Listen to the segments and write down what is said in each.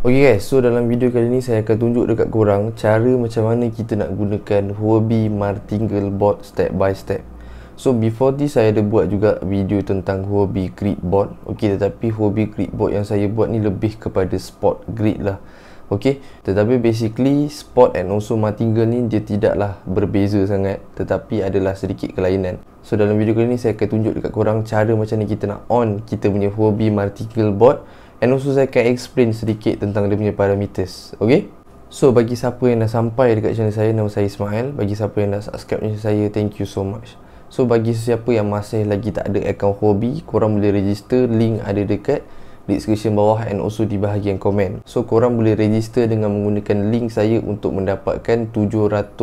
Ok guys, so dalam video kali ni saya akan tunjuk dekat korang cara macam mana kita nak gunakan Huobi Martingale Bot step by step So before this saya ada buat juga video tentang Huobi Grid Bot Ok tetapi Huobi Grid Bot yang saya buat ni lebih kepada spot grid lah Ok tetapi basically spot and also Martingale ni dia tidaklah berbeza sangat Tetapi adalah sedikit kelainan So dalam video kali ni saya akan tunjuk dekat korang cara macam ni kita nak on kita punya Huobi Martingale Bot And also saya akan explain sedikit tentang dia punya parameters Okay So bagi siapa yang dah sampai dekat channel saya Nama saya Ismail Bagi siapa yang dah subscribe channel saya Thank you so much So bagi sesiapa yang masih lagi tak ada account hobi Korang boleh register Link ada dekat description bawah And also di bahagian komen So korang boleh register dengan menggunakan link saya Untuk mendapatkan $700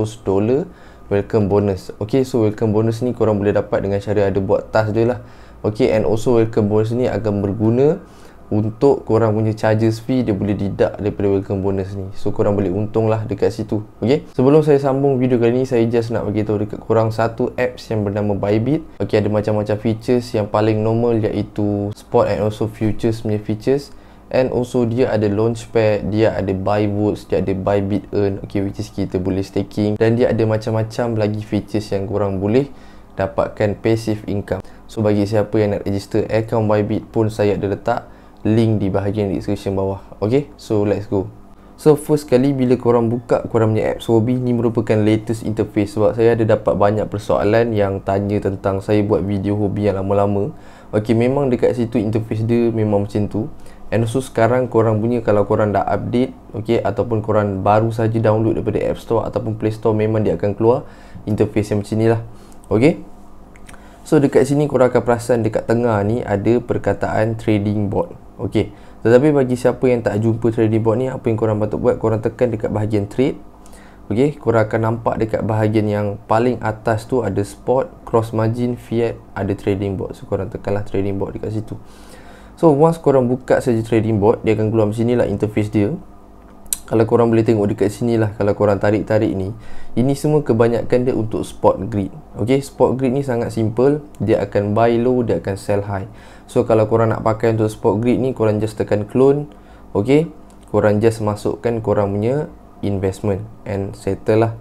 welcome bonus Okay so welcome bonus ni korang boleh dapat Dengan cara ada buat task je lah Okay and also welcome bonus ni akan berguna untuk korang punya charges fee dia boleh deduct daripada welcome bonus ni so korang boleh untung lah dekat situ ok sebelum saya sambung video kali ni saya just nak bagi tahu dekat korang satu apps yang bernama Bybit ok ada macam-macam features yang paling normal iaitu spot and also futures punya features and also dia ada launchpad dia ada buy votes dia ada buy bit earn ok which is kita boleh staking dan dia ada macam-macam lagi features yang korang boleh dapatkan passive income so bagi siapa yang nak register account Bybit pun saya ada letak link di bahagian description bawah Okay, so let's go So first kali bila korang buka korang punya app Sobi ni merupakan latest interface sebab saya ada dapat banyak persoalan yang tanya tentang saya buat video hobi yang lama-lama Okay memang dekat situ interface dia memang macam tu And so sekarang korang punya kalau korang dah update Okay ataupun korang baru saja download daripada App Store ataupun Play Store Memang dia akan keluar interface yang macam ni lah Okay So dekat sini korang akan perasan dekat tengah ni ada perkataan trading board Okey. Tetapi bagi siapa yang tak jumpa trading board ni, apa yang korang patut buat? Korang tekan dekat bahagian trade. Okey, korang akan nampak dekat bahagian yang paling atas tu ada spot, cross margin, fiat, ada trading board. So korang tekanlah trading board dekat situ. So once korang buka saja trading board, dia akan keluar macam inilah interface dia kalau korang boleh tengok dekat sini lah kalau korang tarik-tarik ni ini semua kebanyakan dia untuk spot grid ok spot grid ni sangat simple dia akan buy low dia akan sell high so kalau korang nak pakai untuk spot grid ni korang just tekan clone ok korang just masukkan korang punya investment and settle lah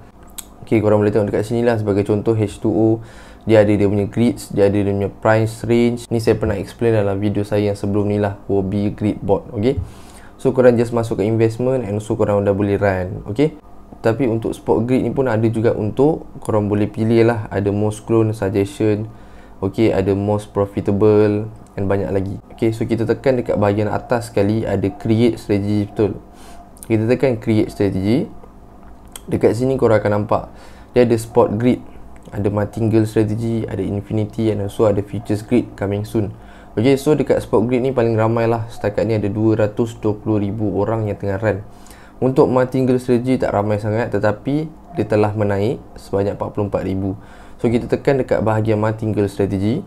ok korang boleh tengok dekat sini lah sebagai contoh H2O dia ada dia punya grids dia ada dia punya price range ni saya pernah explain dalam video saya yang sebelum ni lah hobi grid bot ok ok So korang just masuk ke investment and so korang dah boleh run Okay Tapi untuk spot grid ni pun ada juga untuk korang boleh pilih lah Ada most clone suggestion Okay ada most profitable and banyak lagi Okay so kita tekan dekat bahagian atas sekali ada create strategy betul Kita tekan create strategy Dekat sini korang akan nampak Dia ada spot grid Ada martingale strategy, ada infinity and also ada futures grid coming soon Okay, so dekat spot grid ni paling ramai lah Setakat ni ada 220,000 orang yang tengah run Untuk martingale strategy tak ramai sangat Tetapi dia telah menaik sebanyak 44,000 So kita tekan dekat bahagian martingale strategy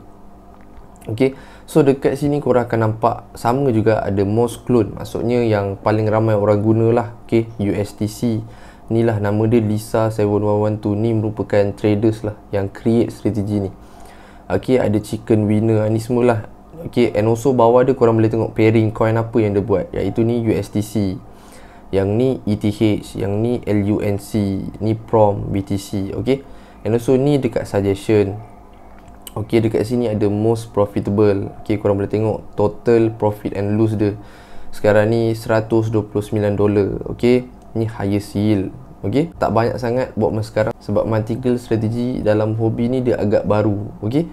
Okay, so dekat sini korang akan nampak Sama juga ada most clone Maksudnya yang paling ramai orang guna lah, Okay, USTC Inilah nama dia Lisa7112 Ni merupakan traders lah yang create strategi ni Okay, ada chicken winner Ni semualah Okay and also bawah dia korang boleh tengok pairing coin apa yang dia buat Iaitu ya, ni USDC Yang ni ETH Yang ni LUNC Ni PROM BTC Okay And also ni dekat suggestion Okay dekat sini ada most profitable Okay korang boleh tengok total profit and lose dia Sekarang ni $129 Okay Ni highest yield Okay Tak banyak sangat buat masa sekarang Sebab multiple strategy dalam hobi ni dia agak baru Okay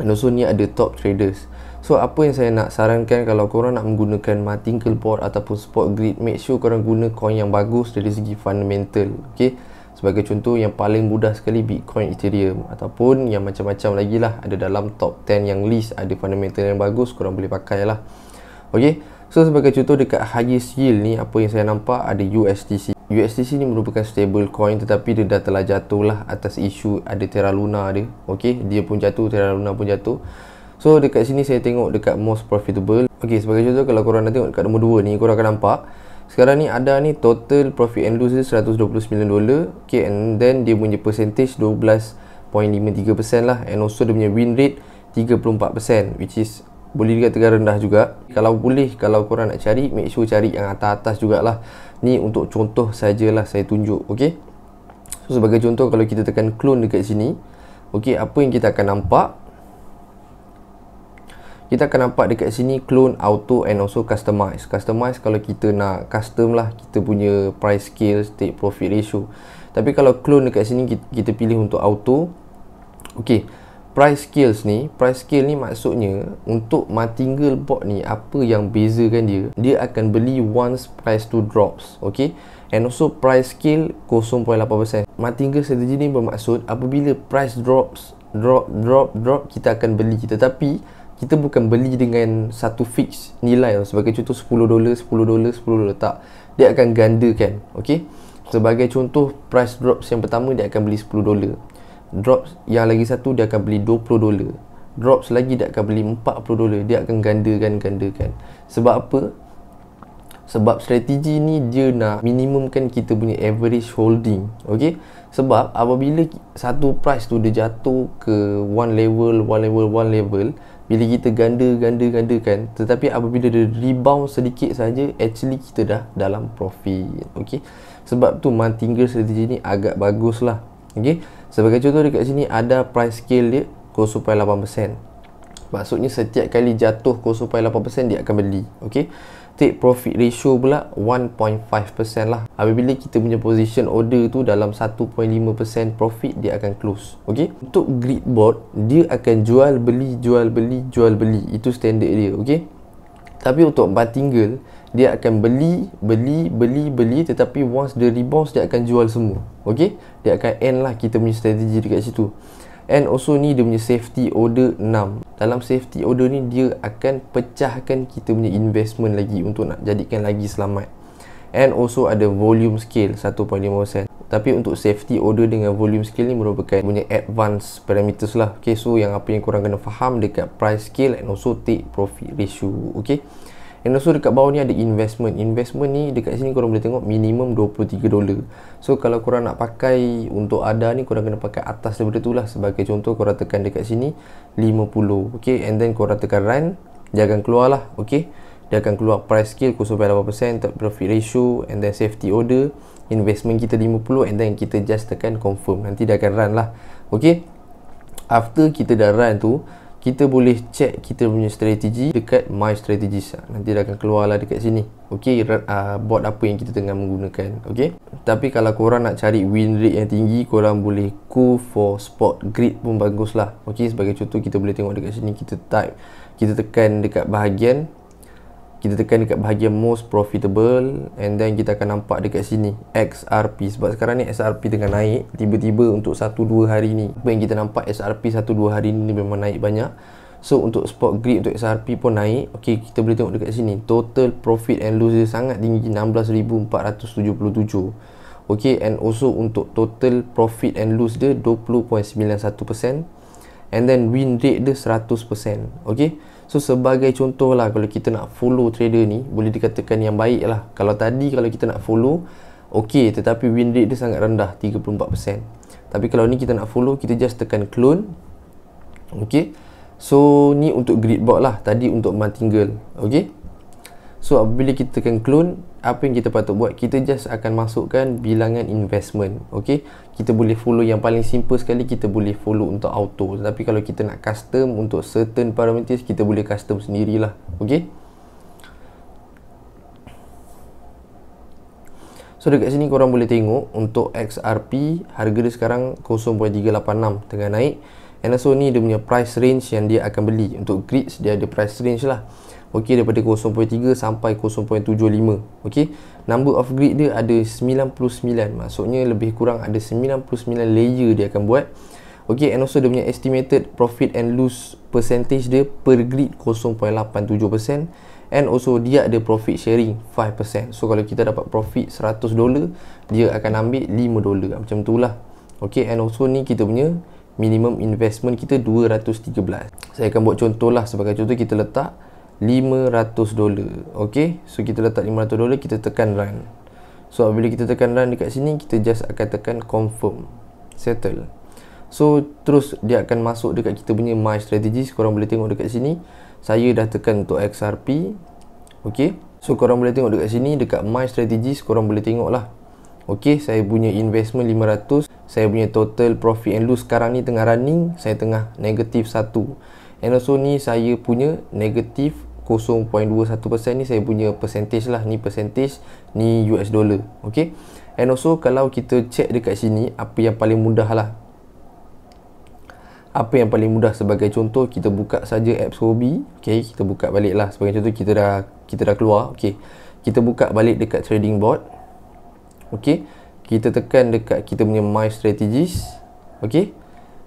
and also ni ada top traders so apa yang saya nak sarankan kalau korang nak menggunakan martingale kelport ataupun sport grid make sure korang guna coin yang bagus dari segi fundamental ok sebagai contoh yang paling mudah sekali bitcoin ethereum ataupun yang macam-macam lagi lah ada dalam top 10 yang list ada fundamental yang bagus korang boleh pakai lah ok so sebagai contoh dekat highest yield ni apa yang saya nampak ada USDC USDC ni merupakan stable coin tetapi dia dah telah jatuh lah atas isu ada Terra Luna dia ok dia pun jatuh Terra Luna pun jatuh so dekat sini saya tengok dekat most profitable ok sebagai contoh kalau korang nak tengok dekat nombor 2 ni korang akan nampak sekarang ni ada ni total profit and lose dia 129 dolar. ok and then dia punya percentage 12.53% lah and also dia punya win rate 34% which is boleh dikatakan rendah juga kalau boleh kalau korang nak cari make sure cari yang atas-atas jugalah ni untuk contoh sajalah saya tunjuk okey so sebagai contoh kalau kita tekan clone dekat sini okey apa yang kita akan nampak kita akan nampak dekat sini clone auto and also customize customize kalau kita nak custom lah kita punya price scale take profit ratio tapi kalau clone dekat sini kita, kita pilih untuk auto okey price skills ni price skill ni maksudnya untuk martingale bot ni apa yang bezakan dia dia akan beli once price to drops ok and also price skill 0.8% martingale strategy ni bermaksud apabila price drops drop drop drop kita akan beli kita, tapi kita bukan beli dengan satu fix nilai sebagai contoh 10 dolar 10 dolar 10 dolar tak dia akan gandakan ok sebagai contoh price drops yang pertama dia akan beli 10 dolar drops yang lagi satu dia akan beli 20 dolar drops lagi dia akan beli 40 dolar dia akan gandakan gandakan sebab apa sebab strategi ni dia nak minimumkan kita punya average holding okay? sebab apabila satu price tu dia jatuh ke one level one level one level bila kita ganda ganda gandakan tetapi apabila dia rebound sedikit saja actually kita dah dalam profit okay? sebab tu mantinger strategi ni agak bagus lah okay? sebagai contoh dekat sini ada price scale dia 0.8% maksudnya setiap kali jatuh 0.8% dia akan beli ok take profit ratio pula 1.5% lah apabila kita punya position order tu dalam 1.5% profit dia akan close ok untuk grid board dia akan jual beli jual beli jual beli itu standard dia ok tapi untuk Batingle Dia akan beli Beli Beli Beli Tetapi once the rebounds Dia akan jual semua Okay Dia akan end lah Kita punya strategi dekat situ And also ni Dia punya safety order 6 Dalam safety order ni Dia akan pecahkan Kita punya investment lagi Untuk nak jadikan lagi selamat And also ada volume scale 1.5% tapi untuk safety order dengan volume scale ni merupakan punya advance parameters lah okay so yang apa yang korang kena faham dekat price scale and also take profit ratio okay and also dekat bawah ni ada investment investment ni dekat sini korang boleh tengok minimum 23 dolar so kalau korang nak pakai untuk ada ni korang kena pakai atas daripada tu lah sebagai contoh korang tekan dekat sini 50 okay and then korang tekan run jangan keluar lah okay dia akan keluar price scale 0.8% profit ratio and then safety order investment kita 50 and then kita just tekan confirm nanti dia akan run lah ok after kita dah run tu kita boleh check kita punya strategi dekat my strategies nanti dia akan keluar lah dekat sini ok run, uh, bot apa yang kita tengah menggunakan ok tapi kalau korang nak cari win rate yang tinggi korang boleh go for spot grid pun bagus lah ok sebagai contoh kita boleh tengok dekat sini kita type kita tekan dekat bahagian kita tekan dekat bahagian most profitable and then kita akan nampak dekat sini XRP sebab sekarang ni XRP tengah naik tiba-tiba untuk 1-2 hari ni apa yang kita nampak XRP 1-2 hari ni memang naik banyak so untuk spot grid untuk XRP pun naik Okey, kita boleh tengok dekat sini total profit and loss dia sangat tinggi 16,477 ok and also untuk total profit and loss dia 20.91% and then win rate dia 100% ok so sebagai contoh lah kalau kita nak follow trader ni boleh dikatakan yang baik lah kalau tadi kalau kita nak follow ok tetapi win rate dia sangat rendah 34% tapi kalau ni kita nak follow kita just tekan clone ok so ni untuk grid bot lah tadi untuk martingale ok so bila kita tekan clone apa yang kita patut buat kita just akan masukkan bilangan investment okey kita boleh follow yang paling simple sekali kita boleh follow untuk auto tapi kalau kita nak custom untuk certain parameters kita boleh custom sendirilah okey So dekat sini korang boleh tengok untuk XRP harga dia sekarang 0.386 tengah naik. And so ni dia punya price range yang dia akan beli Untuk grids dia ada price range lah Ok daripada 0.3 sampai 0.75 Ok Number of grid dia ada 99 Maksudnya lebih kurang ada 99 layer dia akan buat Ok and also dia punya estimated profit and lose percentage dia Per grid 0.87% And also dia ada profit sharing 5% So kalau kita dapat profit $100 Dia akan ambil $5 Macam tu lah Okay and also ni kita punya minimum investment kita 213 saya akan buat contoh lah sebagai contoh kita letak 500 dolar ok so kita letak 500 dolar kita tekan run so bila kita tekan run dekat sini kita just akan tekan confirm settle so terus dia akan masuk dekat kita punya my strategies korang boleh tengok dekat sini saya dah tekan untuk XRP ok so korang boleh tengok dekat sini dekat my strategies korang boleh tengok lah ok saya punya investment 500 saya punya total profit and loss sekarang ni tengah running saya tengah negatif 1 and also ni saya punya negatif 0.21% ni saya punya percentage lah ni percentage ni US dollar ok and also kalau kita check dekat sini apa yang paling mudah lah apa yang paling mudah sebagai contoh kita buka saja apps hobi ok kita buka balik lah sebagai contoh kita dah kita dah keluar ok kita buka balik dekat trading board ok kita tekan dekat kita punya my strategies ok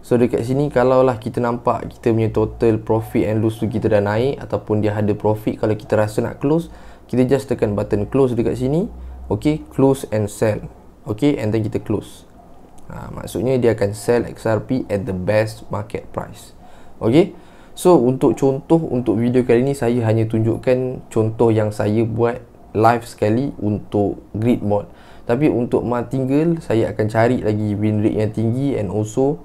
so dekat sini kalau lah kita nampak kita punya total profit and loss tu kita dah naik ataupun dia ada profit kalau kita rasa nak close kita just tekan button close dekat sini ok close and sell ok and then kita close ha, maksudnya dia akan sell XRP at the best market price ok so untuk contoh untuk video kali ni saya hanya tunjukkan contoh yang saya buat live sekali untuk grid mode tapi untuk tinggal saya akan cari lagi win rate yang tinggi and also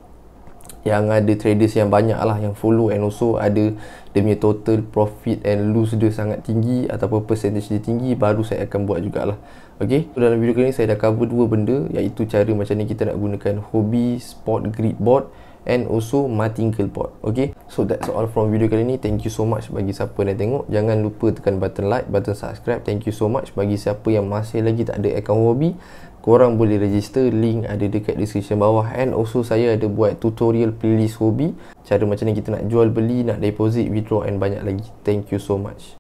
yang ada traders yang banyak lah yang follow and also ada dia punya total profit and lose dia sangat tinggi atau percentage dia tinggi baru saya akan buat jugalah ok so, dalam video kali ni saya dah cover dua benda iaitu cara macam ni kita nak gunakan hobi spot grid board and also mating killbot okay so that's all from video kali ni thank you so much bagi siapa dah tengok jangan lupa tekan button like button subscribe thank you so much bagi siapa yang masih lagi tak ada akaun hobi korang boleh register link ada dekat description bawah and also saya ada buat tutorial playlist hobi cara macam ni kita nak jual beli nak deposit withdraw and banyak lagi thank you so much